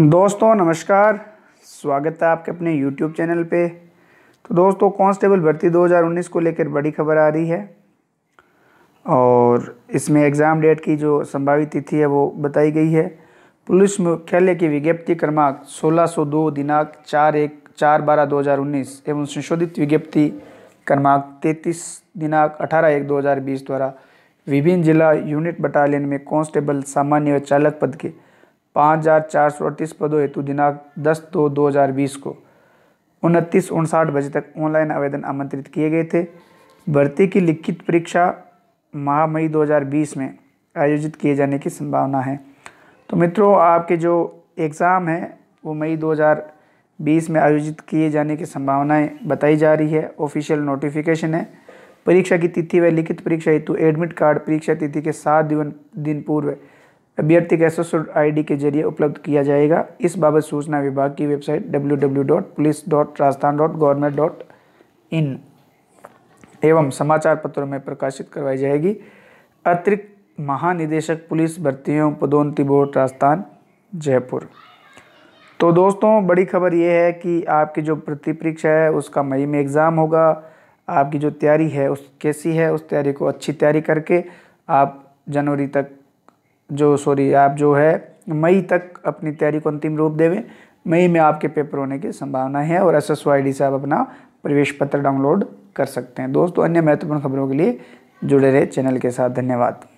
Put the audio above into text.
दोस्तों नमस्कार स्वागत है आपके अपने YouTube चैनल पे तो दोस्तों कांस्टेबल भर्ती 2019 को लेकर बड़ी खबर आ रही है और इसमें एग्ज़ाम डेट की जो संभावित तिथि है वो बताई गई है पुलिस मुख्यालय की विज्ञप्ति क्रमांक 1602 दिनांक चार एक चार बारह दो एवं संशोधित विज्ञप्ति क्रमांक 33 दिनांक 18 एक 2020 द्वारा विभिन्न जिला यूनिट बटालियन में कांस्टेबल सामान्य व चालक पद के पाँच हज़ार चार सौ अड़तीस पदों हेतु दिनांक दस दो दो हज़ार बीस को उनतीस उनसाठ बजे तक ऑनलाइन आवेदन आमंत्रित किए गए थे भर्ती की लिखित परीक्षा माह मई 2020 में आयोजित किए जाने की संभावना है तो मित्रों आपके जो एग्ज़ाम हैं वो मई 2020 में आयोजित किए जाने की संभावनाएं बताई जा रही है ऑफिशियल नोटिफिकेशन है परीक्षा की तिथि व लिखित परीक्षा हेतु एडमिट कार्ड परीक्षा तिथि के सात दिन पूर्व अभ्यर्थी का एसोसिएट आईडी के जरिए उपलब्ध किया जाएगा इस बाबत सूचना विभाग की वेबसाइट डब्ल्यू एवं समाचार पत्रों में प्रकाशित करवाई जाएगी अतिरिक्त महानिदेशक पुलिस भर्तियों पदोन्नति बोर्ड राजस्थान जयपुर तो दोस्तों बड़ी खबर ये है कि आपकी जो प्रतिपरीक्षा है उसका मई में एग्ज़ाम होगा आपकी जो तैयारी है उस कैसी है उस तैयारी को अच्छी तैयारी करके आप जनवरी तक जो सॉरी आप जो है मई तक अपनी तैयारी को अंतिम रूप देवें मई में आपके पेपर होने की संभावना है और एस एस से आप अपना प्रवेश पत्र डाउनलोड कर सकते हैं दोस्तों अन्य महत्वपूर्ण खबरों के लिए जुड़े रहे चैनल के साथ धन्यवाद